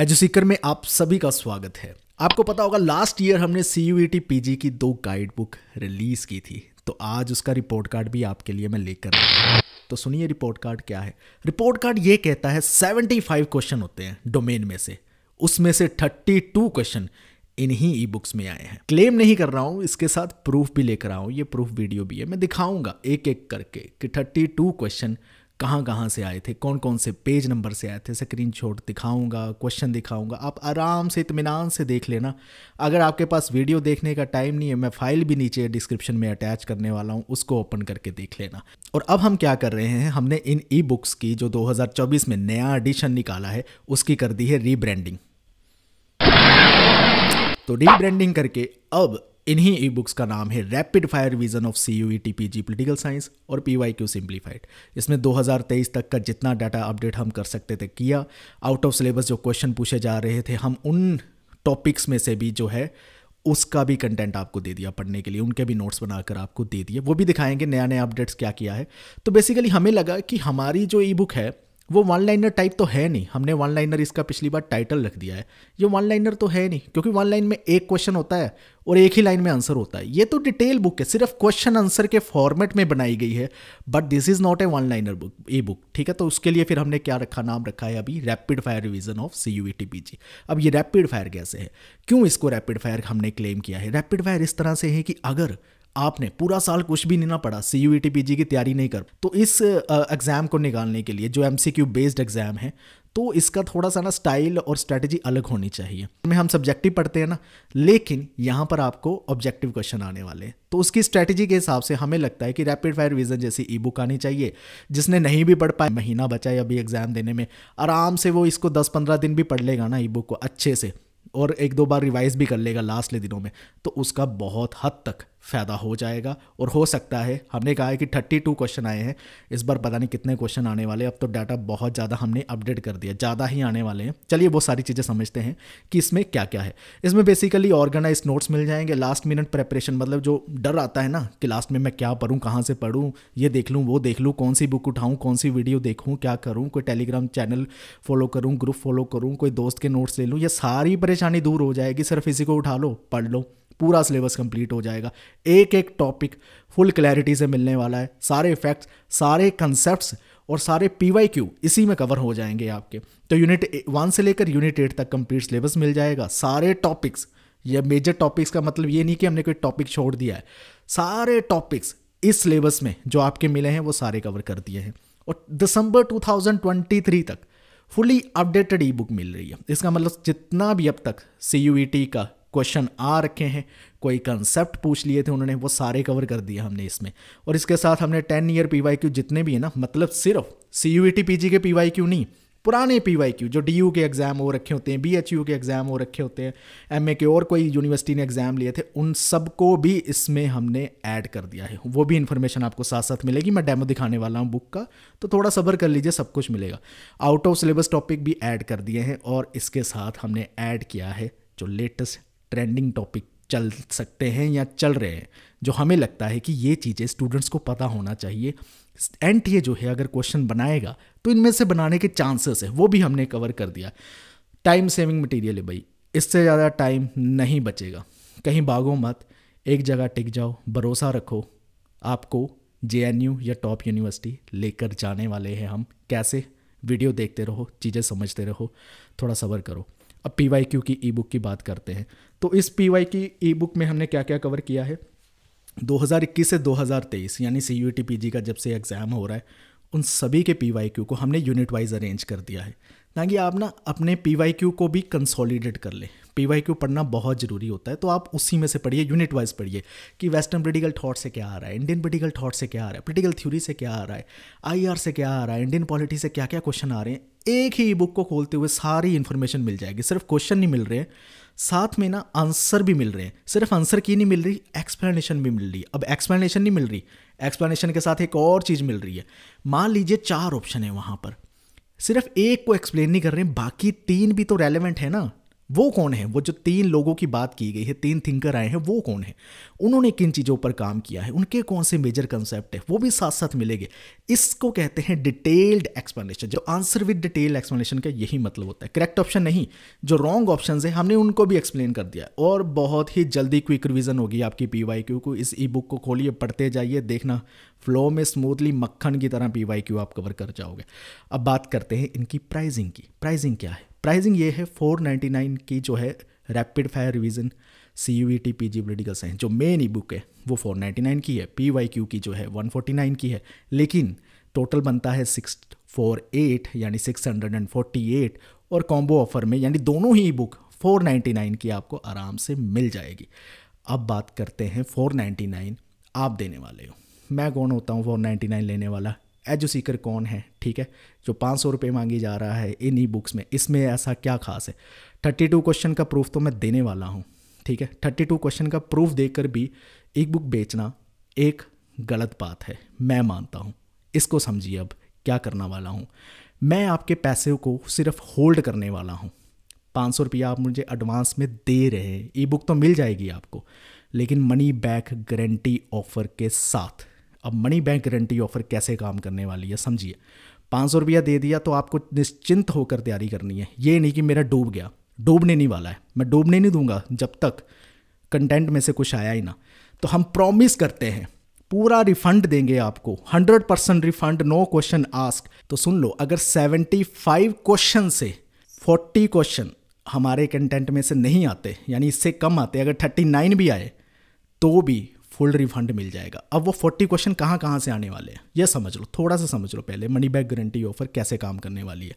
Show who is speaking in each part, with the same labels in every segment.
Speaker 1: एजुसीकर में आप सभी का स्वागत है आपको पता होगा लास्ट ईयर हमने सी यू पीजी की दो गाइड बुक रिलीज की थी तो आज उसका रिपोर्ट कार्ड भी आपके लिए मैं लेकर तो सुनिए रिपोर्ट कार्ड क्या है रिपोर्ट कार्ड ये कहता है 75 क्वेश्चन होते हैं डोमेन में से उसमें से 32 क्वेश्चन इन्हीं ई बुक्स में आए हैं क्लेम नहीं कर रहा हूँ इसके साथ प्रूफ भी लेकर आऊँ ये प्रूफ वीडियो भी है मैं दिखाऊंगा एक एक करके कि 32 क्वेश्चन कहाँ कहाँ से आए थे कौन कौन से पेज नंबर से आए थे स्क्रीन शॉट दिखाऊँगा क्वेश्चन दिखाऊँगा आप आराम से इतमान से देख लेना अगर आपके पास वीडियो देखने का टाइम नहीं है मैं फाइल भी नीचे डिस्क्रिप्शन में अटैच करने वाला हूँ उसको ओपन करके देख लेना और अब हम क्या कर रहे हैं हमने इन ई बुक्स की जो 2024 में नया एडिशन निकाला है उसकी कर दी है रीब्रांडिंग तो रीब्रांडिंग करके अब इन्हीं ई बुक्स का नाम है rapid fire vision of C U E T P G political science और पी वाई क्यू सिंप्लीफाइड इसमें 2023 तक का जितना डाटा अपडेट हम कर सकते थे किया आउट ऑफ सिलेबस जो क्वेश्चन पूछे जा रहे थे हम उन टॉपिक्स में से भी जो है उसका भी कंटेंट आपको दे दिया पढ़ने के लिए उनके भी नोट्स बनाकर आपको दे दिए वो भी दिखाएंगे नया नया अपडेट्स क्या किया है तो बेसिकली हमें लगा कि हमारी जो ई बुक है वो वन लाइनर टाइप तो है नहीं हमने वन लाइनर इसका पिछली बार टाइटल रख दिया है ये वन लाइनर तो है नहीं क्योंकि वन लाइन में एक क्वेश्चन होता है और एक ही लाइन में आंसर होता है ये तो डिटेल बुक है सिर्फ क्वेश्चन आंसर के फॉर्मेट में बनाई गई है but this is not a one liner book e book ठीक है तो उसके लिए फिर हमने क्या रखा नाम रखा है अभी rapid fire revision of C U T P G अब ये रैपिड फायर कैसे है क्यों इसको रैपिड फायर हमने क्लेम किया है रैपिड फायर इस तरह से है कि अगर आपने पूरा साल कुछ भी नहीं ना पढ़ा सी यू e की तैयारी नहीं कर तो इस एग्ज़ाम को निकालने के लिए जो एम बेस्ड एग्ज़ाम है तो इसका थोड़ा सा ना स्टाइल और स्ट्रैटेजी अलग होनी चाहिए में हम सब्जेक्टिव पढ़ते हैं ना लेकिन यहाँ पर आपको ऑब्जेक्टिव क्वेश्चन आने वाले हैं तो उसकी स्ट्रैटेजी के हिसाब से हमें लगता है कि रैपिड फायर विजन जैसी ई बुक आनी चाहिए जिसने नहीं भी पढ़ पाया महीना बचा है अभी एग्ज़ाम देने में आराम से वो इसको दस पंद्रह दिन भी पढ़ लेगा ना ई बुक को अच्छे से और एक दो बार रिवाइज भी कर लेगा लास्ट दिनों में तो उसका बहुत हद तक फ़ायदा हो जाएगा और हो सकता है हमने कहा है कि थर्टी टू क्वेश्चन आए हैं इस बार पता नहीं कितने क्वेश्चन आने वाले अब तो डाटा बहुत ज़्यादा हमने अपडेट कर दिया ज़्यादा ही आने वाले हैं चलिए वो सारी चीज़ें समझते हैं कि इसमें क्या क्या है इसमें बेसिकली ऑर्गेनाइज नोट्स मिल जाएंगे लास्ट मिनट प्रेपरेशन मतलब जो डर आता है ना कि लास्ट में मैं क्या पढ़ूँ कहाँ से पढ़ूँ ये देख लूँ वो देख लूँ कौन सी बुक उठाऊँ कौन सी वीडियो देखूँ क्या करूँ कोई टेलीग्राम चैनल फॉलो करूँ ग्रुप फॉलो करूँ कोई दोस्त के नोट्स ले लूँ ये सारी परेशानी दूर हो जाएगी सिर्फ इसी को उठा लो पढ़ लो पूरा सिलेबस कंप्लीट हो जाएगा एक एक टॉपिक फुल क्लैरिटी से मिलने वाला है सारे फैक्ट्स सारे कंसेप्ट और सारे पी वाई क्यू इसी में कवर हो जाएंगे आपके तो यूनिट वन से लेकर यूनिट एट तक कंप्लीट सिलेबस मिल जाएगा सारे टॉपिक्स ये मेजर टॉपिक्स का मतलब ये नहीं कि हमने कोई टॉपिक छोड़ दिया है सारे टॉपिक्स इस सिलेबस में जो आपके मिले हैं वो सारे कवर कर दिए हैं और दिसंबर 2023 तक फुली अपडेटेड ई बुक मिल रही है इसका मतलब जितना भी अब तक सी e का क्वेश्चन आ रखे हैं कोई कंसेप्ट पूछ लिए थे उन्होंने वो सारे कवर कर दिया हमने इसमें और इसके साथ हमने ten year P Y Q जितने भी है ना मतलब सिर्फ C U T P G के पी वाई क्यू नहीं पुराने पी वाई क्यू जो डी यू के एग्ज़ाम हो रखे होते हैं बी एच यू के एग्ज़ाम हो रखे होते हैं एम ए के और कोई यूनिवर्सिटी ने एग्ज़ाम लिए थे उन सबको भी इसमें हमने ऐड कर दिया है वो भी इन्फॉर्मेशन आपको साथ साथ मिलेगी मैं डेमो दिखाने वाला हूँ बुक का तो थोड़ा सब्र कर लीजिए सब कुछ मिलेगा आउट ऑफ सिलेबस टॉपिक भी ऐड कर दिए हैं और इसके साथ हमने ऐड किया है जो लेटेस्ट ट्रेंडिंग टॉपिक चल सकते हैं या चल रहे हैं जो हमें लगता है कि ये चीज़ें स्टूडेंट्स को पता होना चाहिए एन जो है अगर क्वेश्चन बनाएगा तो इनमें से बनाने के चांसेस है वो भी हमने कवर कर दिया टाइम सेविंग मटेरियल है भाई इससे ज़्यादा टाइम नहीं बचेगा कहीं भागो मत एक जगह टिक जाओ भरोसा रखो आपको जे या टॉप यूनिवर्सिटी लेकर जाने वाले हैं हम कैसे वीडियो देखते रहो चीज़ें समझते रहो थोड़ा सबर करो अब पी वाई क्यू की ई बुक की बात करते हैं तो इस पी वाई की ई बुक में हमने क्या क्या कवर किया है 2021 से 2023 यानी C U T P G का जब से एग्ज़ाम हो रहा है उन सभी के पी वाई क्यू को हमने यूनिट वाइज अरेंज कर दिया है ताकि आप ना अपने पी वाई क्यू को भी कंसोलिडेट कर लें पी वाई क्यू पढ़ना बहुत ज़रूरी होता है तो आप उसी में से पढ़िए यूनिट वाइज पढ़िए कि वेस्टर्न पोलिटिकल थॉट से क्या आ रहा है इंडियन पोलिटिकल थॉट से क्या आ रहा है पोलिटिकल थ्योरी से क्या आ रहा है आई आर से क्या आ रहा है इंडियन पॉलिटी से क्या क्या क्वेश्चन आ रहे हैं एक ही बुक को खोलते हुए सारी इन्फॉर्मेशन मिल जाएगी सिर्फ क्वेश्चन नहीं मिल रहे हैं साथ में ना आंसर भी मिल रहे हैं सिर्फ आंसर की नहीं मिल रही एक्सप्लेनेशन भी मिल रही है अब एक्सप्लेनेशन नहीं मिल रही एक्सप्लेनेशन के साथ एक और चीज़ मिल रही है मान लीजिए चार ऑप्शन है वहाँ पर सिर्फ एक को एक्सप्लेन नहीं कर रहे हैं बाकी तीन भी तो रेलिवेंट है ना वो कौन है वो जो तीन लोगों की बात की गई है तीन थिंकर आए हैं वो कौन है उन्होंने किन चीज़ों पर काम किया है उनके कौन से मेजर कंसेप्ट है वो भी साथ साथ मिलेंगे इसको कहते हैं डिटेल्ड एक्सप्लेनेशन जो आंसर विद डिटेल्ड एक्सप्लेनेशन का यही मतलब होता है करेक्ट ऑप्शन नहीं जो रॉन्ग ऑप्शन है हमने उनको भी एक्सप्लेन कर दिया और बहुत ही जल्दी क्विक रिविजन होगी आपकी पी वाई क्यू को इस ई बुक को खोलिए पढ़ते जाइए देखना फ्लो में स्मूथली मक्खन की तरह पी वाई क्यू आप कवर कर जाओगे अब बात करते हैं इनकी प्राइजिंग की प्राइजिंग क्या है प्राइसिंग ये है 499 की जो है rapid fire revision C U E T P G political science जो मेन ई बुक है वो 499 की है पी वाई क्यू की जो है 149 की है लेकिन टोटल बनता है 648 यानी 648 और कॉम्बो ऑफर में यानी दोनों ही बुक 499 की आपको आराम से मिल जाएगी अब बात करते हैं 499 आप देने वाले हो मैं कौन होता हूँ 499 लेने वाला एजू सीकर कौन है ठीक है जो पाँच सौ रुपये मांगी जा रहा है इन ई बुक्स में इसमें ऐसा क्या खास है थर्टी टू क्वेश्चन का प्रूफ तो मैं देने वाला हूँ ठीक है थर्टी टू क्वेश्चन का प्रूफ देकर भी ई बुक बेचना एक गलत बात है मैं मानता हूँ इसको समझिए अब क्या करना वाला हूँ मैं आपके पैसे को सिर्फ होल्ड करने वाला हूँ पाँच सौ रुपया आप मुझे एडवांस में दे रहे हैं ई बुक तो मिल जाएगी आपको लेकिन मनी बैक गारंटी ऑफर के साथ अब मनी बैंक गारंटी ऑफर कैसे काम करने वाली है समझिए पाँच सौ रुपया दे दिया तो आपको निश्चिंत होकर तैयारी करनी है ये नहीं कि मेरा डूब गया डूबने नहीं वाला है मैं डूबने नहीं दूंगा जब तक कंटेंट में से कुछ आया ही ना तो हम प्रॉमिस करते हैं पूरा रिफंड देंगे आपको 100 percent refund no question ask तो सुन लो अगर 75 क्वेश्चन से 40 क्वेश्चन हमारे कंटेंट में से नहीं आते यानी इससे कम आते अगर 39 भी आए तो भी फुल रिफंड मिल जाएगा अब वो फोर्टी क्वेश्चन कहाँ कहाँ से आने वाले हैं ये समझ लो थोड़ा सा समझ लो पहले मनी बैक गारंटी ऑफर कैसे काम करने वाली है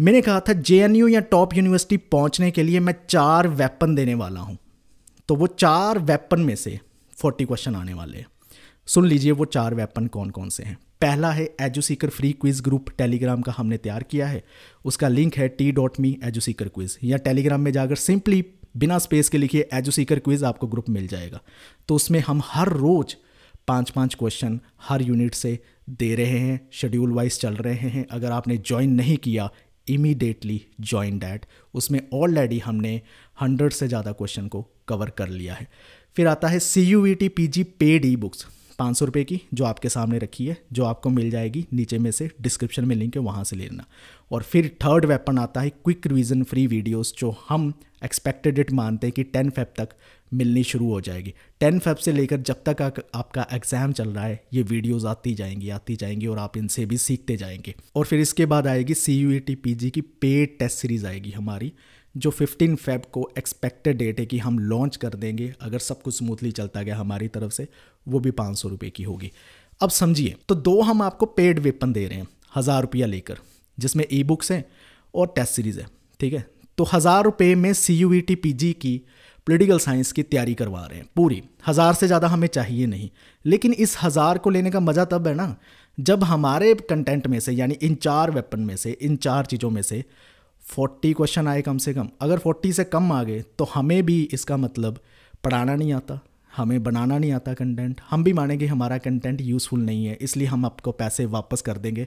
Speaker 1: मैंने कहा था जे या टॉप यूनिवर्सिटी पहुंचने के लिए मैं चार वेपन देने वाला हूं तो वो चार वेपन में से फोर्टी क्वेश्चन आने वाले हैं सुन लीजिए वो चार वेपन कौन कौन से हैं पहला है Eduseeker free quiz group Telegram का हमने तैयार किया है उसका लिंक है t dot me Eduseeker quiz या टेलीग्राम में जाकर सिंपली बिना स्पेस के लिखिए एजो सीकर क्विज आपको ग्रुप मिल जाएगा तो उसमें हम हर रोज़ पाँच पाँच क्वेश्चन हर यूनिट से दे रहे हैं शेड्यूल वाइज चल रहे हैं अगर आपने ज्वाइन नहीं किया इमीडिएटली ज्वाइन डैट उसमें ऑलरेडी हमने हंड्रेड से ज़्यादा क्वेश्चन को कवर कर लिया है फिर आता है C U E T P G paid e books पाँच सौ रुपये की जो आपके सामने रखी है जो आपको मिल जाएगी नीचे में से डिस्क्रिप्शन में लिंक है वहाँ से लेना और फिर थर्ड वेपन आता है क्विक रिविजन फ्री वीडियोज़ जो हम एक्सपेक्टेड डेट मानते हैं कि टेन फेब तक मिलनी शुरू हो जाएगी टेन फेब से लेकर जब तक आपका एग्ज़ाम चल रहा है ये वीडियोस आती जाएंगी आती जाएंगी और आप इनसे भी सीखते जाएंगे और फिर इसके बाद आएगी सी यू e की पेड टेस्ट सीरीज़ आएगी हमारी जो 15 फेब को एक्सपेक्टेड डेट है कि हम लॉन्च कर देंगे अगर सब कुछ स्मूथली चलता गया हमारी तरफ से वो भी पाँच सौ रुपये की होगी अब समझिए तो दो हम आपको पेड वेपन दे रहे हैं हज़ार रुपया लेकर जिसमें ई बुक्स हैं और टेस्ट सीरीज़ है ठीक है तो हज़ार रुपये में C U E T P G की पोलिटिकल साइंस की तैयारी करवा रहे हैं पूरी हज़ार से ज़्यादा हमें चाहिए नहीं लेकिन इस हज़ार को लेने का मज़ा तब है ना जब हमारे कंटेंट में से यानी इन चार वेपन में से इन चार चीज़ों में से फोर्टी क्वेश्चन आए कम से कम अगर फोर्टी से कम आ गए तो हमें भी इसका मतलब पढ़ाना नहीं आता हमें बनाना नहीं आता कंटेंट हम भी मानेंगे हमारा कंटेंट यूज़फुल नहीं है इसलिए हम आपको पैसे वापस कर देंगे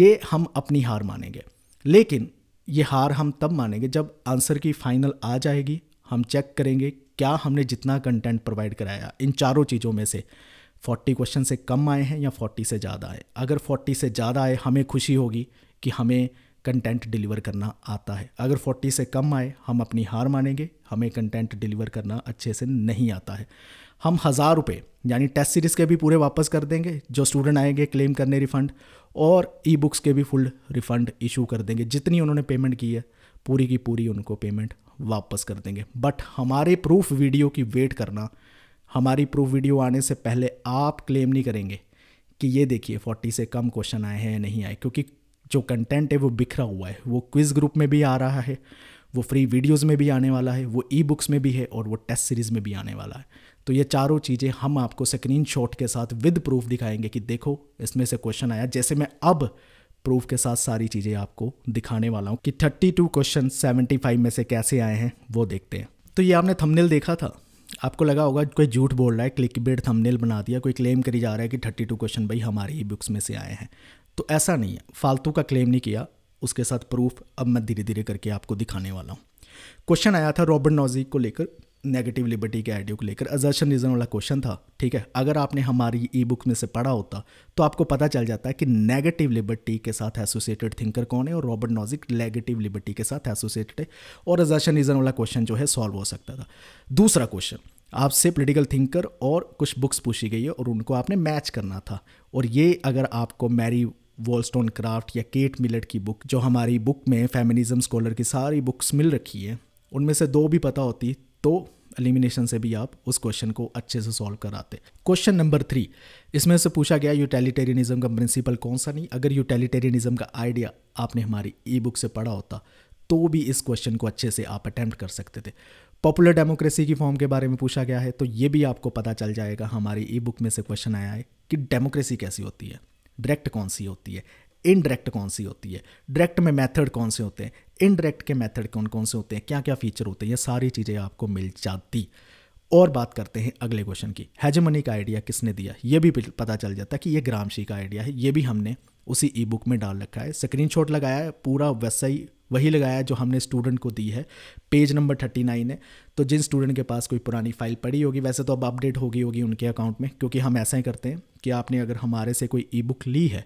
Speaker 1: ये हम अपनी हार मानेंगे लेकिन ये हार हम तब मानेंगे जब आंसर की फाइनल आ जाएगी हम चेक करेंगे क्या हमने जितना कंटेंट प्रोवाइड कराया इन चारों चीज़ों में से 40 क्वेश्चन से कम आए हैं या 40 से ज़्यादा आए अगर 40 से ज़्यादा आए हमें खुशी होगी कि हमें कंटेंट डिलीवर करना आता है अगर 40 से कम आए हम अपनी हार मानेंगे हमें कंटेंट डिलीवर करना अच्छे से नहीं आता है हम हज़ार रुपये यानी टेस्ट सीरीज़ के भी पूरे वापस कर देंगे जो स्टूडेंट आएंगे क्लेम करने रिफ़ंड और ई बुक्स के भी फुल रिफ़ंड इशू कर देंगे जितनी उन्होंने पेमेंट की है पूरी की पूरी उनको पेमेंट वापस कर देंगे बट हमारे प्रूफ वीडियो की वेट करना हमारी प्रूफ वीडियो आने से पहले आप क्लेम नहीं करेंगे कि ये देखिए 40 से कम क्वेश्चन आए हैं या नहीं आए क्योंकि जो कंटेंट है वो बिखरा हुआ है वो क्विज़ ग्रुप में भी आ रहा है वो फ्री वीडियोज में भी आने वाला है वो ई बुक्स में भी है और वो टेस्ट सीरीज़ में भी आने वाला है तो ये चारों चीज़ें हम आपको स्क्रीन शॉट के साथ विद प्रूफ दिखाएंगे कि देखो इसमें से क्वेश्चन आया जैसे मैं अब प्रूफ के साथ सारी चीज़ें आपको दिखाने वाला हूँ कि 32 क्वेश्चन 75 में से कैसे आए हैं वो देखते हैं तो ये आपने थंबनेल देखा था आपको लगा होगा कोई झूठ बोल रहा है क्लिक बेड थंबनेल बना दिया कोई क्लेम करी जा रहा है कि 32 क्वेश्चन भाई हमारे ई बुक्स में से आए हैं तो ऐसा नहीं है फालतू का क्लेम नहीं किया उसके साथ प्रूफ अब मैं धीरे धीरे करके आपको दिखाने वाला हूँ क्वेश्चन आया था रॉबर्ट नॉजिक को लेकर नेगेटिव लिबर्टी के आइडियो को लेकर अजर्शन रीज़न वाला क्वेश्चन था ठीक है अगर आपने हमारी ई बुक में से पढ़ा होता तो आपको पता चल जाता है कि नेगेटिव लिबर्टी के साथ एसोसिएटेड थिंकर कौन है और रॉबर्ट नॉजिक नेगेटिव लिबर्टी के साथ एसोसिएटेड है और अजर्शन रीज़न वाला क्वेश्चन जो है सॉल्व हो सकता था दूसरा क्वेश्चन आपसे पॉलिटिकल थिंकर और कुछ बुक्स पूछी गई है और उनको आपने मैच करना था और ये अगर आपको मैरी वॉलस्टोन क्राफ्ट या केट मिलट की बुक जो हमारी बुक में फेमिनिज्म स्कॉलर की सारी बुक्स मिल रखी है उनमें से दो भी पता होती तो एलिमिनेशन से भी आप उस क्वेश्चन को अच्छे से सॉल्व कराते क्वेश्चन नंबर थ्री इसमें से पूछा गया यूटिलिटेरियनिज्म का प्रिंसिपल कौन सा नहीं अगर यूटिलिटेरियनिज्म का आइडिया आपने हमारी ई बुक से पढ़ा होता तो भी इस क्वेश्चन को अच्छे से आप अटैम्प्ट कर सकते थे पॉपुलर डेमोक्रेसी की फॉर्म के बारे में पूछा गया है तो ये भी आपको पता चल जाएगा हमारी ई बुक में से क्वेश्चन आया है कि डेमोक्रेसी कैसी होती है डायरेक्ट कौन सी होती है इनडायरेक्ट कौन सी होती है डायरेक्ट में मेथड कौन से होते हैं इनडायरेक्ट के मेथड कौन कौन से होते हैं क्या क्या फीचर होते हैं ये सारी चीज़ें आपको मिल जाती और बात करते हैं अगले क्वेश्चन की हैजमनी का आइडिया किसने दिया ये भी पता चल जाता है कि ये ग्रामशी का आइडिया है ये भी हमने उसी ई बुक में डाल रखा है शॉट लगाया है पूरा वैसा ही वही लगाया जो हमने स्टूडेंट को दी है पेज नंबर थर्टी नाइन है तो जिन स्टूडेंट के पास कोई पुरानी फाइल पड़ी होगी वैसे तो अब अपडेट होगी होगी उनके अकाउंट में क्योंकि हम ऐसा ही करते हैं कि आपने अगर हमारे से कोई ई बुक ली है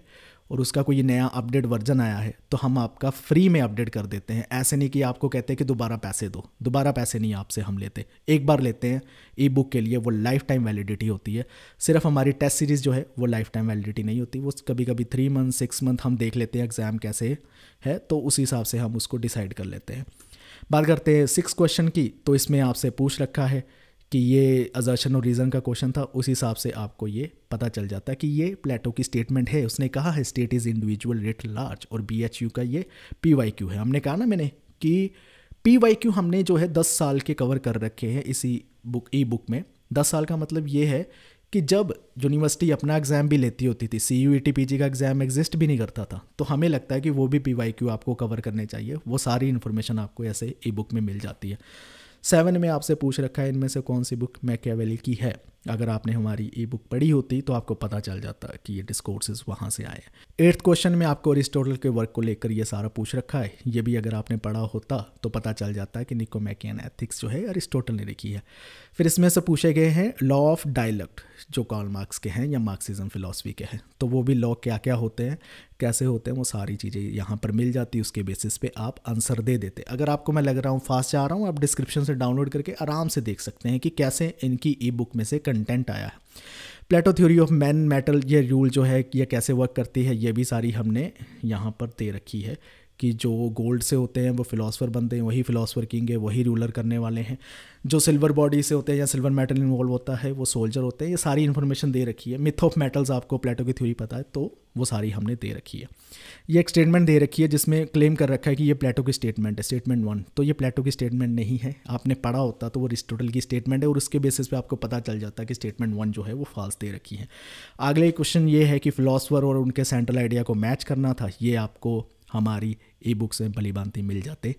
Speaker 1: और उसका कोई नया अपडेट वर्जन आया है तो हम आपका फ्री में अपडेट कर देते हैं ऐसे नहीं कि आपको कहते हैं कि दोबारा पैसे दो दोबारा पैसे नहीं आपसे हम लेते एक बार लेते हैं ई बुक के लिए वो लाइफ टाइम वैलिडिटी होती है सिर्फ हमारी टेस्ट सीरीज़ जो है वो लाइफ टाइम वैलिडिटी नहीं होती वो कभी कभी थ्री मंथ सिक्स मंथ हम देख लेते हैं एग्ज़ाम कैसे है तो उस हिसाब से हम उसको डिसाइड कर लेते हैं बात करते हैं सिक्स क्वेश्चन की तो इसमें आपसे पूछ रखा है कि ये अजर्शन और रीज़न का क्वेश्चन था उस हिसाब से आपको ये पता चल जाता है कि ये प्लेटो की स्टेटमेंट है उसने कहा है state is individual writ large और बी एच यू का ये पी वाई क्यू है हमने कहा ना मैंने कि पी वाई क्यू हमने जो है दस साल के कवर कर रखे हैं इसी बुक ई बुक में दस साल का मतलब ये है कि जब यूनिवर्सिटी अपना एग्ज़ाम भी लेती होती थी C U E T P G का एग्ज़ाम एग्जिस्ट भी नहीं करता था तो हमें लगता है कि वो भी पी वाई क्यू आपको कवर करने चाहिए वो सारी इन्फॉर्मेशन आपको ऐसे ई बुक में मिल जाती है सेवन में आपसे पूछ रखा है इनमें से कौन सी बुक मैकेवेली की है अगर आपने हमारी ई बुक पढ़ी होती तो आपको पता चल जाता कि ये डिस्कोर्सेज वहाँ से आए एट्थ क्वेश्चन में आपको अरिस्टोटल के वर्क को लेकर ये सारा पूछ रखा है ये भी अगर आपने पढ़ा होता तो पता चल जाता है कि निकोमैकियन एथिक्स जो है अरिस्टोटल ने लिखी है फिर इसमें से पूछे गए हैं लॉ ऑफ डायलक्ट जो कार्ल मार्क्स के हैं या मार्क्सिज्म फिलोसफी के हैं तो वो भी लॉ क्या क्या होते हैं कैसे होते हैं वो सारी चीज़ें यहाँ पर मिल जाती है उसके बेसिस पे आप आंसर दे देते अगर आपको मैं लग रहा हूँ फास्ट जा रहा हूँ आप डिस्क्रिप्शन से डाउनलोड करके आराम से देख सकते हैं कि कैसे इनकी ई बुक में से कंटेंट आया है Plato theory of man metal ये रूल जो है ये कैसे वर्क करती है ये भी सारी हमने यहाँ पर दे रखी है कि जो गोल्ड से होते हैं वो फ़िलासफ़र बनते हैं वही फ़िलासफ़र किंग है वही रूलर करने वाले हैं जो सिल्वर बॉडी से होते हैं या सिल्वर मेटल इन्वॉल्व होता है वो सोल्जर होते हैं ये सारी इन्फॉर्मेशन दे रखी है मिथ ऑफ मेटल्स आपको प्लेटो की थ्योरी पता है तो वो सारी हमने दे रखी है ये एक स्टेटमेंट दे रखी है जिसमें क्लेम कर रखा है कि ये प्लेटो की स्टेटमेंट है स्टेटमेंट वन तो ये प्लेटो की स्टेटमेंट नहीं है आपने पढ़ा होता तो वो रिस्टोटल की स्टेटमेंट है और उसके बेसिस पे आपको पता चल जाता है कि स्टेटमेंट वन जो है वो फॉल्स दे रखी है अगले क्वेश्चन ये है कि फिलासफर और उनके सेंट्रल आइडिया को मैच करना था ये आपको हमारी ई बुक्स में भली भांति मिल जाते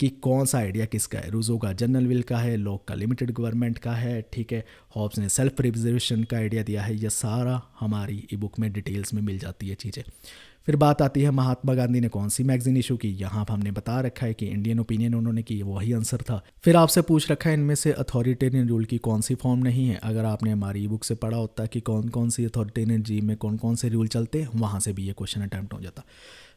Speaker 1: कि कौन सा आइडिया किसका है रूजो का जनरल विल का है लॉक का लिमिटेड गवर्नमेंट का है ठीक है हॉब्स ने सेल्फ रिजर्वेशन का आइडिया दिया है यह सारा हमारी ई बुक में डिटेल्स में मिल जाती है चीज़ें फिर बात आती है महात्मा गांधी ने कौन सी मैगजीन इशू की यहाँ पर हमने बता रखा है कि इंडियन ओपिनियन उन्होंने की वही आंसर था फिर आपसे पूछ रखा है इनमें से अथॉरिटेरियन रूल की कौन सी फॉर्म नहीं है अगर आपने हमारी ई बुक से पढ़ा होता कि कौन कौन सी अथॉरिटेरियन जी में कौन कौन से रूल चलते हैं वहाँ से भी ये क्वेश्चन अटैम्प्ट हो जाता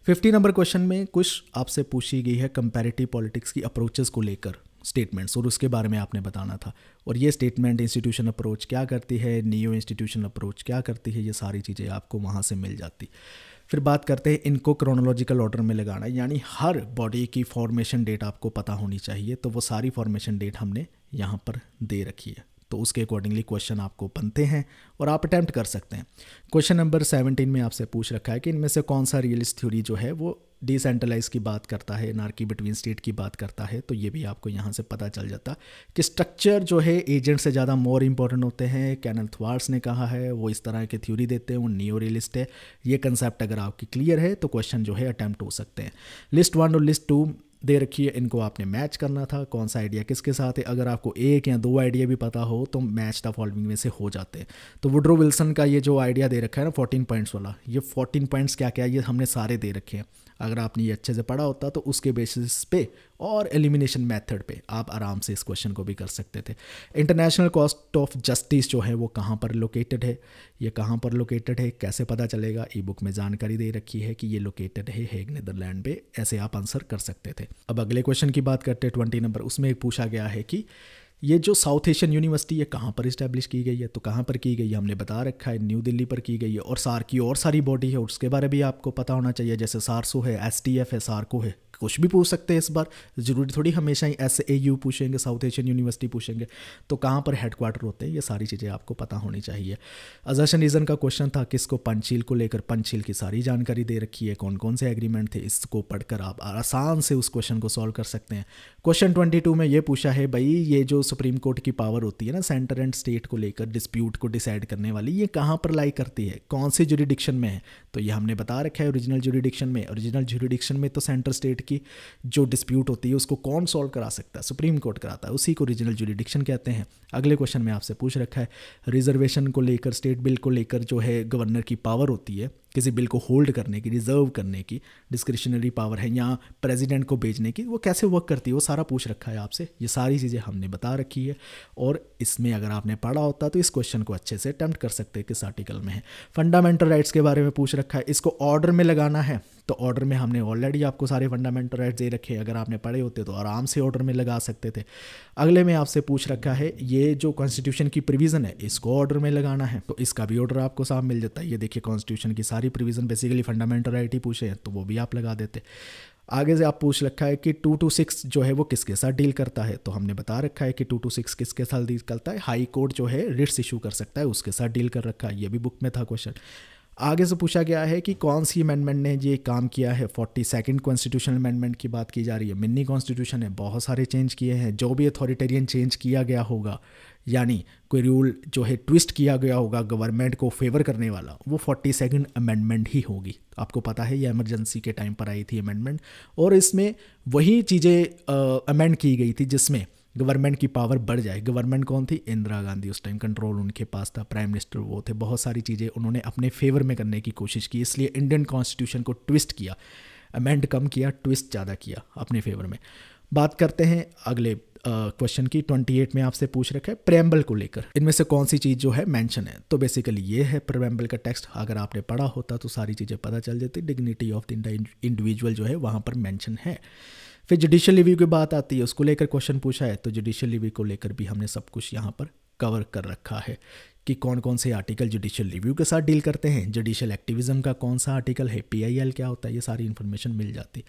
Speaker 1: फिफ्टी नंबर क्वेश्चन में कुछ आपसे पूछी गई है कंपेरेटिव पॉलिटिक्स की अप्रोचेस को लेकर स्टेटमेंट्स और उसके बारे में आपने बताना था और ये स्टेटमेंट इंस्टीट्यूशन अप्रोच क्या करती है नियो इंस्टीट्यूशन अप्रोच क्या करती है ये सारी चीज़ें आपको वहाँ से मिल जाती फिर बात करते हैं इनको क्रोनोलॉजिकल ऑर्डर में लगाना यानी हर बॉडी की फॉर्मेशन डेट आपको पता होनी चाहिए तो वो सारी फॉर्मेशन डेट हमने यहाँ पर दे रखी है तो उसके अकॉर्डिंगली क्वेश्चन आपको बनते हैं और आप अटैम्प्ट कर सकते हैं क्वेश्चन नंबर सेवनटीन में आपसे पूछ रखा है कि इनमें से कौन सा रियलिस्ट थ्योरी जो है वो डिसेंट्रलाइज की बात करता है नार्की बिटवीन स्टेट की बात करता है तो ये भी आपको यहाँ से पता चल जाता कि स्ट्रक्चर जो है एजेंट से ज़्यादा मोर इम्पॉर्टेंट होते हैं कैनल थ्वार्स ने कहा है वो इस तरह की थ्योरी देते हैं वो नियो रियलिस्ट है ये कंसेप्ट अगर आपकी क्लियर है तो क्वेश्चन जो है अटैम्प्ट हो सकते हैं लिस्ट वन और लिस्ट टू दे रखी है इनको आपने मैच करना था कौन सा आइडिया किसके साथ है अगर आपको एक या दो आइडिया भी पता हो तो मैच द फॉलोइंग में से हो जाते हैं तो वुड्रो विल्सन का ये जो आइडिया दे रखा है ना फोर्टीन पॉइंट्स वाला ये फोर्टीन पॉइंट्स क्या क्या ये हमने सारे दे रखे हैं अगर आपने ये अच्छे से पढ़ा होता तो उसके बेसिस पे और एलिमिनेशन मेथड पे आप आराम से इस क्वेश्चन को भी कर सकते थे इंटरनेशनल कॉस्ट ऑफ जस्टिस जो है वो कहाँ पर लोकेटेड है ये कहाँ पर लोकेटेड है कैसे पता चलेगा ई बुक में जानकारी दे रखी है कि ये लोकेटेड है हेग नीदरलैंड पे ऐसे आप आंसर कर सकते थे अब अगले क्वेश्चन की बात करते हैं ट्वेंटी नंबर उसमें एक पूछा गया है कि ये जो साउथ एशियन यूनिवर्सिटी है कहाँ पर इस्टेब्लिश की गई है तो कहाँ पर की गई है हमने बता रखा है न्यू दिल्ली पर की गई है और सार की और सारी बॉडी है उसके बारे में भी आपको पता होना चाहिए जैसे सारसो है एस टी एफ है सारको है कुछ भी पूछ सकते हैं इस बार ज़रूरी थोड़ी हमेशा ही एस ए यू पूछेंगे साउथ एशियन यूनिवर्सिटी पूछेंगे तो कहाँ पर हेडक्वार्टर होते हैं ये सारी चीज़ें आपको पता होनी चाहिए अजर्शन रीज़न का क्वेश्चन था किसको पंचील को लेकर पंचील की सारी जानकारी दे रखी है कौन कौन से एग्रीमेंट थे इसको पढ़कर आप आसान से उस क्वेश्चन को सॉल्व कर सकते हैं क्वेश्चन ट्वेंटी में ये पूछा है भाई ये जो सुप्रीम कोर्ट की पावर होती है ना सेंटर एंड स्टेट को लेकर डिस्प्यूट को डिसाइड करने वाली ये कहाँ पर लाई करती है कौन से जुडिडिक्शन में है तो ये हमने बता रखा है ओरिजिनल जुडिडिक्शन में ओरिजिनल जुडिडिक्शन में तो सेंटर स्टेट की जो डिस्प्यूट होती है उसको कौन सॉल्व करा सकता है सुप्रीम कोर्ट कराता है उसी को ओरिजिनल जुडिडिक्शन कहते हैं अगले क्वेश्चन में आपसे पूछ रखा है रिजर्वेशन को लेकर स्टेट बिल को लेकर जो है गवर्नर की पावर होती है किसी बिल को होल्ड करने की रिजर्व करने की डिस्क्रिशनरी पावर है या प्रेसिडेंट को भेजने की वो कैसे वर्क करती है वो सारा पूछ रखा है आपसे ये सारी चीज़ें हमने बता रखी है और इसमें अगर आपने पढ़ा होता तो इस क्वेश्चन को अच्छे से अटैम्प्ट कर सकते किस आर्टिकल में है फंडामेंटल राइट्स के बारे में पूछ रखा है इसको ऑर्डर में लगाना है तो ऑर्डर में हमने ऑलरेडी आपको सारे फंडामेंटल राइट्स दे रखे अगर आपने पढ़े होते तो आराम से ऑर्डर में लगा सकते थे अगले में आपसे पूछ रखा है ये जो कॉन्स्टिट्यूशन की प्रिविज़न है इसको ऑर्डर में लगाना है तो इसका भी ऑर्डर आपको साफ मिल जाता है ये देखिए कॉन्स्टिट्यूशन की सारी प्रिविज़न बेसिकली फंडामेंटल राइट ही पूछे हैं तो वो भी आप लगा देते आगे से आप पूछ रखा है कि टू टू सिक्स जो है वो किसके साथ डील करता है तो हमने बता रखा है कि टू टू सिक्स किसके साथ डील करता है हाई कोर्ट जो है रिट्स इशू कर सकता है उसके साथ डील कर रखा है ये भी बुक में था क्वेश्चन आगे से पूछा गया है कि कौन सी अमेंडमेंट ने ये काम किया है फोर्टी सेकेंड कॉन्स्टिट्यूशन अमेंडमेंट की बात की जा रही है मिनी कॉन्स्टिट्यूशन ने बहुत सारे चेंज किए हैं जो भी अथॉरिटेरियन चेंज किया गया होगा यानी कोई रूल जो है ट्विस्ट किया गया होगा गवर्नमेंट को फेवर करने वाला वो फोर्टी सेकेंड अमेंडमेंट ही होगी आपको पता है ये इमरजेंसी के टाइम पर आई थी अमेंडमेंट और इसमें वही चीज़ें अमेंड की गई थी जिसमें गवर्नमेंट की पावर बढ़ जाए गवर्नमेंट कौन थी इंदिरा गांधी उस टाइम कंट्रोल उनके पास था प्राइम मिनिस्टर वो थे बहुत सारी चीज़ें उन्होंने अपने फेवर में करने की कोशिश की इसलिए इंडियन कॉन्स्टिट्यूशन को ट्विस्ट किया अमेंड कम किया ट्विस्ट ज़्यादा किया अपने फेवर में बात करते हैं अगले क्वेश्चन की की 28 में आपसे पूछ रखा है प्रेम्बल को लेकर इनमें से कौन सी चीज़ जो है मेंशन है तो बेसिकली ये है प्रेम्बल का टेक्स्ट अगर आपने पढ़ा होता तो सारी चीज़ें पता चल जाती डिग्निटी ऑफ द इंडिविजुअल जो है वहाँ पर मेंशन है फिर जुडिशियल रिव्यू की बात आती है उसको लेकर क्वेश्चन पूछा है तो जुडिशियल रिव्यू को लेकर भी हमने सब कुछ यहाँ पर कवर कर रखा है कि कौन कौन से आर्टिकल जुडिशियल रिव्यू के साथ डील करते हैं जुडिशियल एक्टिविज्म का कौन सा आर्टिकल है पी क्या होता है ये सारी इन्फॉर्मेशन मिल जाती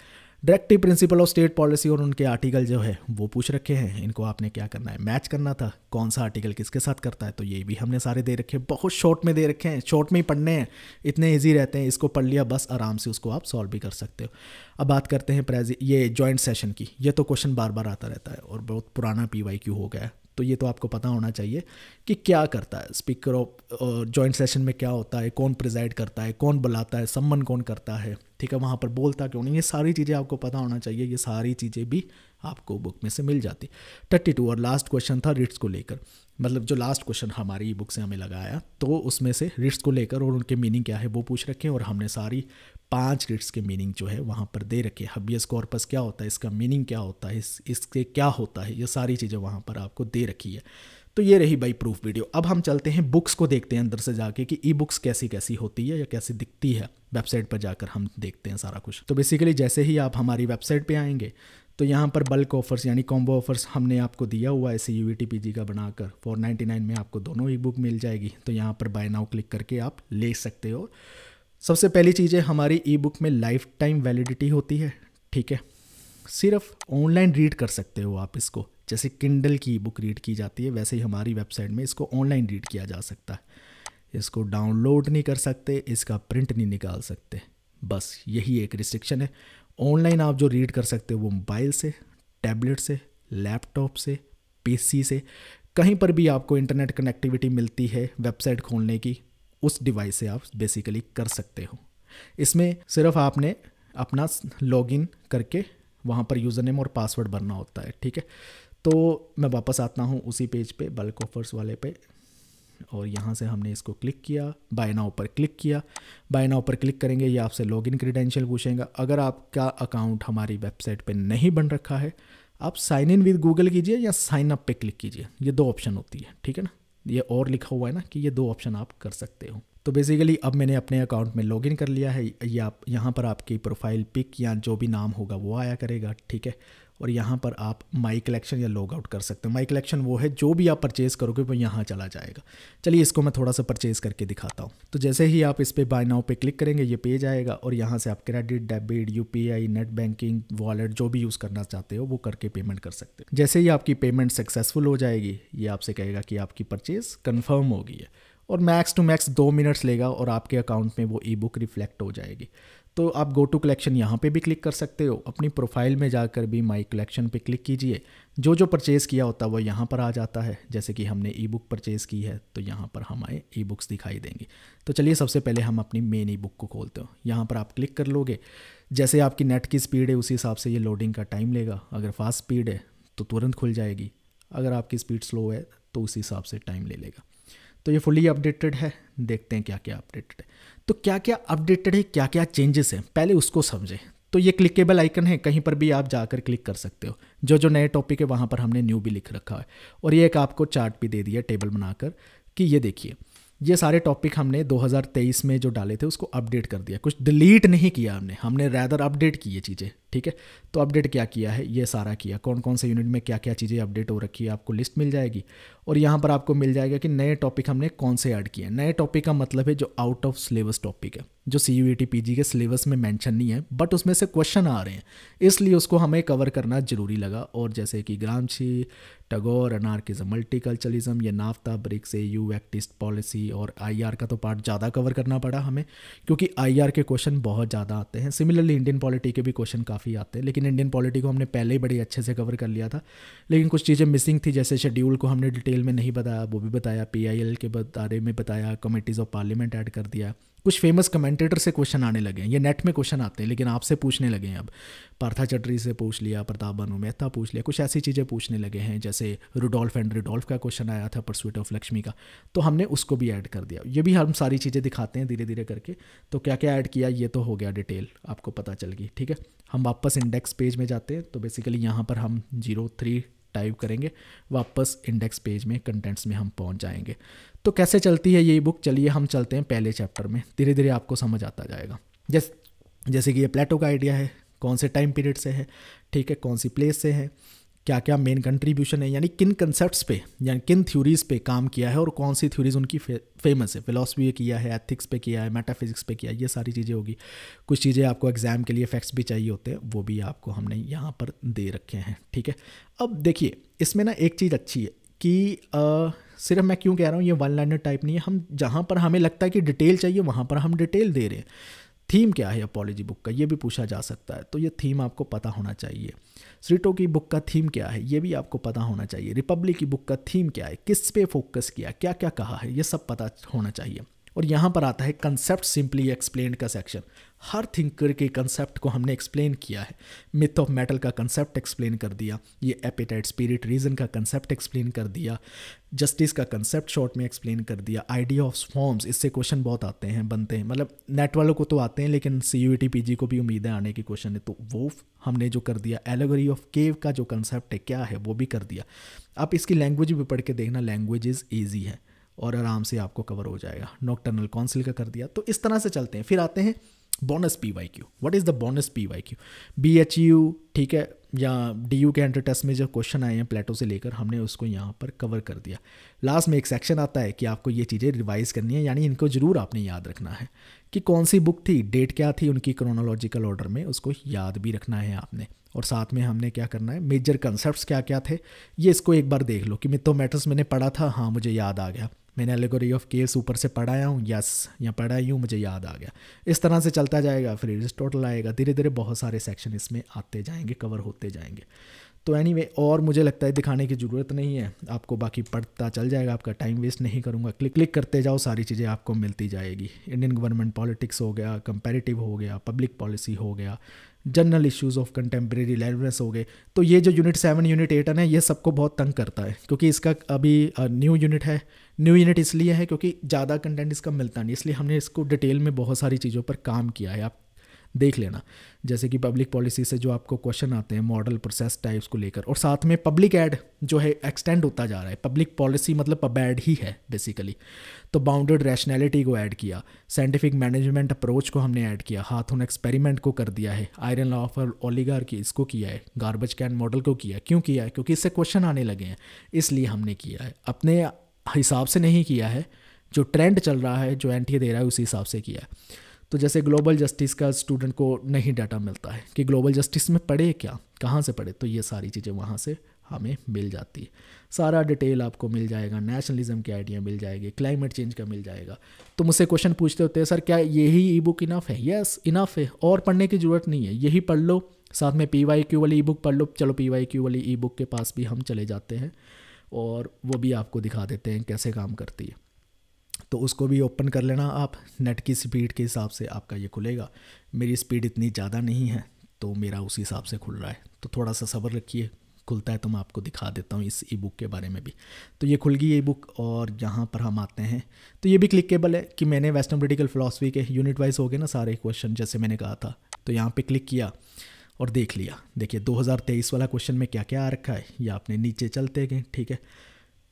Speaker 1: directive principle of state policy और उनके आर्टिकल जो है वो पूछ रखे हैं इनको आपने क्या करना है मैच करना था कौन सा आर्टिकल किसके साथ करता है तो ये भी हमने सारे दे रखे हैं बहुत शॉर्ट में दे रखे हैं शॉर्ट में ही पढ़ने हैं इतने ईजी रहते हैं इसको पढ़ लिया बस आराम से उसको आप सॉल्व भी कर सकते हो अब बात करते हैं ये जॉइंट सेशन की ये तो क्वेश्चन बार बार आता रहता है और बहुत पुराना पी हो गया है तो ये तो आपको पता होना चाहिए कि क्या करता है स्पीकर ऑफ जॉइंट सेशन में क्या होता है कौन प्रिजाइड करता है कौन बुलाता है सम्मन कौन करता है ठीक है वहाँ पर बोलता क्यों नहीं ये सारी चीज़ें आपको पता होना चाहिए ये सारी चीज़ें भी आपको बुक में से मिल जाती थर्टी टू और लास्ट क्वेश्चन था रिट्स को लेकर मतलब जो लास्ट क्वेश्चन हमारी बुक से हमें लगाया तो उसमें से रिट्स को लेकर और उनके मीनिंग क्या है वो पूछ रखें और हमने सारी पांच ग्रिड्स के मीनिंग जो है वहाँ पर दे रखे हबियस कॉर्पस क्या होता है इसका मीनिंग क्या होता है इसके क्या होता है ये सारी चीज़ें वहाँ पर आपको दे रखी है तो ये रही भाई प्रूफ वीडियो अब हम चलते हैं बुक्स को देखते हैं अंदर से जाके कि ई बुक्स कैसी कैसी होती है या कैसी दिखती है वेबसाइट पर जाकर हम देखते हैं सारा कुछ तो बेसिकली जैसे ही आप हमारी वेबसाइट पर आएंगे तो यहाँ पर बल्क ऑफर्स यानी कॉम्बो ऑफर्स हमने आपको दिया हुआ है C U T P G का बनाकर फोर नाइन्टी नाइन में आपको दोनों ई बुक मिल जाएगी तो यहाँ पर बाय नाउ क्लिक करके आप ले सकते हो सबसे पहली चीज़ है हमारी ई बुक में लाइफ टाइम वैलिडिटी होती है ठीक है सिर्फ ऑनलाइन रीड कर सकते हो आप इसको जैसे किंडल की बुक रीड की जाती है वैसे ही हमारी वेबसाइट में इसको ऑनलाइन रीड किया जा सकता है इसको डाउनलोड नहीं कर सकते इसका प्रिंट नहीं निकाल सकते बस यही एक रिस्ट्रिक्शन है ऑनलाइन आप जो रीड कर सकते हो वो मोबाइल से टैबलेट से लैपटॉप से पीसी से कहीं पर भी आपको इंटरनेट कनेक्टिविटी मिलती है वेबसाइट खोलने की उस डिवाइस से आप बेसिकली कर सकते हो इसमें सिर्फ आपने अपना लॉगिन करके वहाँ पर यूज़र नेम और पासवर्ड भरना होता है ठीक है तो मैं वापस आता हूँ उसी पेज पे बल्क ऑफर्स वाले पे और यहाँ से हमने इसको क्लिक किया बाय नाउ पर क्लिक किया बाय नाउ पर क्लिक करेंगे ये आपसे लॉगिन क्रीडेंशियल पूछेगा अगर आपका अकाउंट हमारी वेबसाइट पे नहीं बन रखा है आप साइन इन विद गूगल कीजिए या साइन अप पे क्लिक कीजिए ये दो ऑप्शन होती है ठीक है ना ये और लिखा हुआ है ना कि ये दो ऑप्शन आप कर सकते हो तो बेसिकली अब मैंने अपने अकाउंट में लॉगिन कर लिया है ये आप यहाँ पर आपकी प्रोफाइल पिक या जो भी नाम होगा वो आया करेगा ठीक है और यहाँ पर आप माई कलेक्शन या लॉग आउट कर सकते हैं माई कलेक्शन वो है जो भी आप परचेज़ करोगे वो यहाँ चला जाएगा चलिए इसको मैं थोड़ा सा परचेज़ करके दिखाता हूँ तो जैसे ही आप इस पर बाय नाउ पे क्लिक करेंगे ये पेज आएगा और यहाँ से आप credit debit U net banking wallet जो भी यूज़ करना चाहते हो वो करके पेमेंट कर सकते हो जैसे ही आपकी पेमेंट सक्सेसफुल हो जाएगी ये आपसे कहेगा कि आपकी परचेज़ कन्फर्म होगी है और मैक्स टू मैक्स दो मिनट्स लेगा और आपके अकाउंट में वो ई बुक रिफ्लेक्ट हो जाएगी तो आप गो टू कलेक्शन यहाँ पे भी क्लिक कर सकते हो अपनी प्रोफाइल में जाकर भी माई कलेक्शन पे क्लिक कीजिए जो जो परचेज़ किया होता है वो यहाँ पर आ जाता है जैसे कि हमने ई बुक परचेज़ की है तो यहाँ पर हमारे ई बुक्स दिखाई देंगी तो चलिए सबसे पहले हम अपनी मेन ई बुक को खोलते हो यहाँ पर आप क्लिक कर लोगे जैसे आपकी नेट की स्पीड है उसी हिसाब से ये लोडिंग का टाइम लेगा अगर फास्ट स्पीड है तो तुरंत खुल जाएगी अगर आपकी स्पीड स्लो है तो उसी हिसाब से टाइम ले लेगा तो ये फुली अपडेटेड है देखते हैं क्या क्या अपडेटेड है तो क्या क्या अपडेटेड है क्या क्या चेंजेस हैं पहले उसको समझें तो ये क्लिकेबल आइकन है कहीं पर भी आप जाकर क्लिक कर सकते हो जो जो नए टॉपिक है वहाँ पर हमने न्यू भी लिख रखा है और ये एक आपको चार्ट भी दे दिया टेबल बनाकर कि ये देखिए ये सारे टॉपिक हमने 2023 में जो डाले थे उसको अपडेट कर दिया कुछ डिलीट नहीं किया हमने हमने रैदर अपडेट की ये चीज़ें ठीक है तो अपडेट क्या किया है ये सारा किया कौन कौन से यूनिट में क्या क्या चीज़ें अपडेट हो रखी है आपको लिस्ट मिल जाएगी और यहाँ पर आपको मिल जाएगा कि नए टॉपिक हमने कौन से ऐड किए हैं नए टॉपिक का मतलब है जो आउट ऑफ सिलेबस टॉपिक है जो सी यू e के सिलेबस में मैंशन नहीं है बट उसमें से क्वेश्चन आ रहे हैं इसलिए उसको हमें कवर करना ज़रूरी लगा और जैसे कि ग्रामछी टगोर अनार्किज्म मल्टीकल्चरलिज्म या NAFTA BRICS A U act east policy और आईआर का तो पार्ट ज़्यादा कवर करना पड़ा हमें क्योंकि आईआर के क्वेश्चन बहुत ज़्यादा आते हैं सिमिलरली इंडियन पॉलिटी के भी क्वेश्चन काफ़ी काफ़ी आते हैं लेकिन इंडियन पॉलिटी को हमने पहले ही बड़ी अच्छे से कवर कर लिया था लेकिन कुछ चीज़ें मिसिंग थी जैसे शेड्यूल को हमने डिटेल में नहीं बताया वो भी बताया पी के बारे में बताया कमेटीज़ ऑफ पार्लियामेंट ऐड कर दिया कुछ फेमस कमेंटेटर से क्वेश्चन आने लगे हैं ये नेट में क्वेश्चन आते हैं लेकिन आपसे पूछने लगे हैं अब पार्था चटरी से पूछ लिया प्रताप बनु मेहता पूछ लिया कुछ ऐसी चीज़ें पूछने लगे हैं जैसे रुडोल्फ एंड रुडोल्फ का क्वेश्चन आया था परसुट ऑफ लक्ष्मी का तो हमने उसको भी ऐड कर दिया ये भी हम सारी चीज़ें दिखाते हैं धीरे धीरे करके तो क्या क्या ऐड किया ये तो हो गया डिटेल आपको पता चल गई ठीक है हम वापस इंडेक्स पेज में जाते हैं तो बेसिकली यहाँ पर हम जीरो थ्री टाइप करेंगे वापस इंडेक्स पेज में कंटेंट्स में हम पहुँच जाएंगे तो कैसे चलती है ये बुक चलिए हम चलते हैं पहले चैप्टर में धीरे धीरे आपको समझ आता जाएगा जैस जैसे कि ये प्लेटो का आइडिया है कौन से टाइम पीरियड से है ठीक है कौन सी प्लेस से है क्या क्या मेन कंट्रीब्यूशन है यानी किन कंसेप्ट्स पे यानी किन थ्योरीज़ पे काम किया है और कौन सी थ्योरीज़ उनकी फे, फेमस है फिलोसफी किया है एथिक्स पे किया है मेटाफिजिक्स पे किया है ये सारी चीज़ें होगी कुछ चीज़ें आपको एग्जाम के लिए फैक्ट्स भी चाहिए होते हैं वो भी आपको हमने यहाँ पर दे रखे हैं ठीक है अब देखिए इसमें ना एक चीज़ अच्छी है कि सिर्फ मैं क्यों कह रहा हूँ ये वन लाइनर टाइप नहीं है हम जहाँ पर हमें लगता है कि डिटेल चाहिए वहाँ पर हम डिटेल दे रहे हैं थीम क्या है अपॉलोजी बुक का ये भी पूछा जा सकता है तो ये थीम आपको पता होना चाहिए स्ट्रीटो की बुक का थीम क्या है ये भी आपको पता होना चाहिए रिपब्लिक की बुक का थीम क्या है किस पे फोकस किया क्या क्या कहा है ये सब पता होना चाहिए और यहाँ पर आता है कंसेप्ट सिंपली एक्सप्लेन का सेक्शन हर थिंकर के कंसेप्ट को हमने एक्सप्लेन किया है मिथ ऑफ मेटल का कंसेप्ट एक्सप्लेन कर दिया ये एपेटाइट स्पिरिट रीजन का कंसेप्ट एक्सप्लेन कर दिया जस्टिस का कंसेप्ट शॉर्ट में एक्सप्लेन कर दिया आइडिया ऑफ फॉर्म्स इससे क्वेश्चन बहुत आते हैं बनते हैं मतलब नेट वालों को तो आते हैं लेकिन C U T P G को भी उम्मीद है आने के क्वेश्चन है तो वो हमने जो कर दिया एलोगरी ऑफ केव का जो कंसेप्ट है क्या है वो भी कर दिया आप इसकी लैंग्वेज भी पढ़ के देखना लैंग्वेज इज ईजी है और आराम से आपको कवर हो जाएगा नॉक्टर्नल काउंसिल का कर दिया तो इस तरह से चलते हैं फिर आते हैं bonus P Y Q what is the bonus P Y Q B H U ठीक है या डी यू के एंटर टेस्ट में जो क्वेश्चन आए हैं प्लेटो से लेकर हमने उसको यहाँ पर कवर कर दिया लास्ट में एक सेक्शन आता है कि आपको ये चीज़ें रिवाइज़ करनी है यानी इनको ज़रूर आपने याद रखना है कि कौन सी बुक थी डेट क्या थी उनकी क्रोनोलॉजिकल ऑर्डर में उसको याद भी रखना है आपने और साथ में हमने क्या करना है मेजर कंसेप्ट क्या क्या थे ये इसको एक बार देख लो कि मिथो तो मैटर्स मैंने पढ़ा था हाँ मुझे याद आ गया मैंने एलेगोरी ऑफ केस ऊपर से पढ़ाया हूँ यस या पढ़ा ही हूँ मुझे याद आ गया इस तरह से चलता जाएगा फिर एरिस्टोटल आएगा धीरे धीरे बहुत सारे सेक्शन इसमें आते जाएंगे कवर होते जाएंगे तो एनी anyway, और मुझे लगता है दिखाने की ज़रूरत नहीं है आपको बाकी पढ़ता चल जाएगा आपका टाइम वेस्ट नहीं करूँगा क्लिक क्लिक करते जाओ सारी चीज़ें आपको मिलती जाएगी इंडियन गवर्नमेंट पॉलिटिक्स हो गया कंपेरेटिव हो गया पब्लिक पॉलिसी हो गया general issues of contemporary language हो गए तो ये जो यूनिट सेवन यूनिट एटन है ये सबको बहुत तंग करता है क्योंकि इसका अभी न्यू यूनिट है न्यू यूनिट इसलिए है क्योंकि ज़्यादा कंटेंट इसका मिलता नहीं इसलिए हमने इसको डिटेल में बहुत सारी चीज़ों पर काम किया है आप देख लेना जैसे कि पब्लिक पॉलिसी से जो आपको क्वेश्चन आते हैं मॉडल प्रोसेस टाइप्स को लेकर और साथ में पब्लिक एड जो है एक्सटेंड होता जा रहा है पब्लिक पॉलिसी मतलब एड ही है बेसिकली तो बाउंडेड रैशनैलिटी को ऐड किया साइंटिफिक मैनेजमेंट अप्रोच को हमने ऐड किया हाथों एक्सपेरिमेंट को कर दिया है आयरन लॉफ और ओलीगार की इसको किया है गार्बेज कैन मॉडल को किया है क्यों किया है क्योंकि इससे क्वेश्चन आने लगे हैं इसलिए हमने किया है अपने हिसाब से नहीं किया है जो ट्रेंड चल रहा है जो एंटी दे रहा है उसी हिसाब से किया है तो जैसे ग्लोबल जस्टिस का स्टूडेंट को नहीं डाटा मिलता है कि ग्लोबल जस्टिस में पढ़े क्या कहाँ से पढ़े तो ये सारी चीज़ें वहाँ से हमें मिल जाती है सारा डिटेल आपको मिल जाएगा नेशनलिज्म के आइडिया मिल जाएगी क्लाइमेट चेंज का मिल जाएगा तो मुझसे क्वेश्चन पूछते होते हैं सर क्या यही ई बुक इनफ है यस इनफ है और पढ़ने की ज़रूरत नहीं है यही पढ़ लो साथ में पी वाई क्यू वाली ई बुक पढ़ लो चलो पी वाई क्यू वाली ई बुक के पास भी हम चले जाते हैं और वो भी आपको दिखा देते हैं कैसे काम करती है तो उसको भी ओपन कर लेना आप नेट की स्पीड के हिसाब से आपका ये खुलेगा मेरी स्पीड इतनी ज़्यादा नहीं है तो मेरा उस हिसाब से खुल रहा है तो थोड़ा सा सब्र रखिए खुलता है तो मैं आपको दिखा देता हूँ इस ई बुक के बारे में भी तो ये खुल गई ई बुक और यहाँ पर हम आते हैं तो ये भी क्लिकेबल है कि मैंने वेस्टर्न पोलिटिकल फिलासफी के यूनिट वाइज हो गए ना सारे क्वेश्चन जैसे मैंने कहा था तो यहाँ पे क्लिक किया और देख लिया देखिए 2023 वाला क्वेश्चन में क्या क्या आ रखा है या आपने नीचे चलते गए ठीक है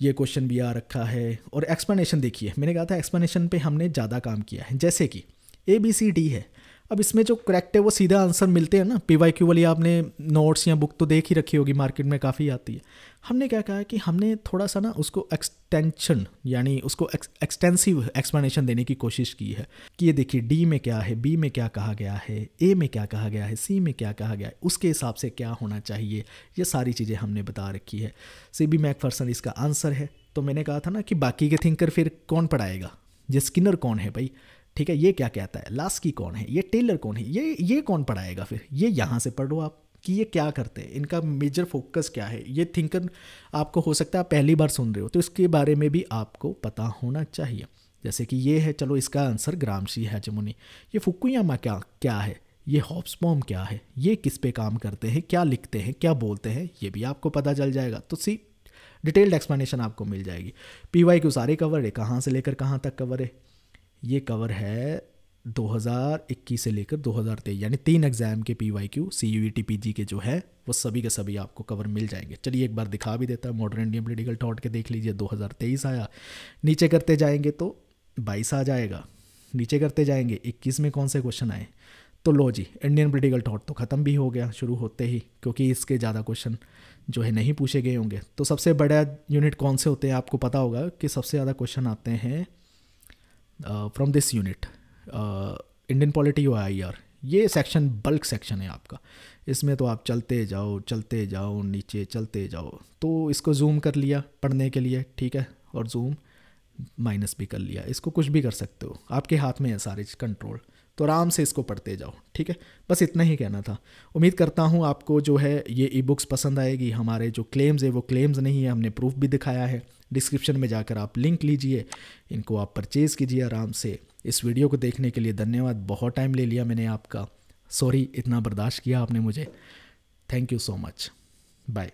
Speaker 1: ये क्वेश्चन भी आ रखा है और एक्सप्लेनेशन देखिए मैंने कहा था एक्सप्लेनेशन पे हमने ज़्यादा काम किया है जैसे कि ए बी सी डी है अब इसमें जो करेक्ट है वो सीधा आंसर मिलते हैं ना पी वाई क्यू वाली आपने नोट्स या बुक तो देख ही रखी होगी मार्केट में काफ़ी आती है हमने क्या कहा है कि हमने थोड़ा सा ना उसको एक्सटेंशन यानी उसको एक्सटेंसिव एक्सप्लेनेशन देने की कोशिश की है कि ये देखिए डी में क्या है बी में क्या कहा गया है ए में क्या कहा गया है सी में क्या कहा गया है उसके हिसाब से क्या होना चाहिए ये सारी चीज़ें हमने बता रखी है सी बी मैकफर्सन इसका आंसर है तो मैंने कहा था ना कि बाकी के थिंकर फिर कौन पढ़ाएगा ये स्किनर कौन है भाई ठीक है ये क्या कहता है लास्की कौन है ये टेलर कौन है ये ये कौन पढ़ाएगा फिर ये यहाँ से पढ़ो आप कि ये क्या करते हैं इनका मेजर फोकस क्या है ये थिंकर आपको हो सकता है आप पहली बार सुन रहे हो तो इसके बारे में भी आपको पता होना चाहिए जैसे कि ये है चलो इसका आंसर ग्रामशी जमुनी ये फुकुयामा क्या क्या है ये हॉप्सपॉम क्या है ये किस पे काम करते हैं क्या लिखते हैं क्या बोलते हैं ये भी आपको पता चल जाएगा तो सी डिटेल्ड एक्सप्लेनेशन आपको मिल जाएगी पी वाई के सारे कवर है कहाँ से लेकर कहाँ तक कवर है ये कवर है 2021 से लेकर 2023 यानी तीन एग्ज़ाम के P Y Q C U T P G के जो है वो सभी के सभी आपको कवर मिल जाएंगे चलिए एक बार दिखा भी देता है मॉडर्न इंडियन पोलिटिकल टॉट के देख लीजिए 2023 आया नीचे करते जाएंगे तो 22 आ जाएगा नीचे करते जाएंगे 21 में कौन से क्वेश्चन आए तो लो जी इंडियन पोलिटिकल टॉट तो ख़त्म भी हो गया शुरू होते ही क्योंकि इसके ज़्यादा क्वेश्चन जो है नहीं पूछे गए होंगे तो सबसे बड़ा यूनिट कौन से होते हैं आपको पता होगा कि सबसे ज़्यादा क्वेश्चन आते हैं from this unit Indian polity U I R ये सेक्शन बल्क सेक्शन है आपका इसमें तो आप चलते जाओ चलते जाओ नीचे चलते जाओ तो इसको जूम कर लिया पढ़ने के लिए ठीक है और जूम माइनस भी कर लिया इसको कुछ भी कर सकते हो आपके हाथ में है सारे कंट्रोल तो आराम से इसको पढ़ते जाओ ठीक है बस इतना ही कहना था उम्मीद करता हूँ आपको जो है ये ई बुक्स पसंद आएगी हमारे जो क्लेम्स है वो क्लेम्स नहीं है हमने प्रूफ भी दिखाया है डिस्क्रिप्शन में जाकर आप लिंक लीजिए इनको आप परचेज़ कीजिए आराम से इस वीडियो को देखने के लिए धन्यवाद बहुत टाइम ले लिया मैंने आपका सॉरी इतना बर्दाश्त किया आपने मुझे thank you so much bye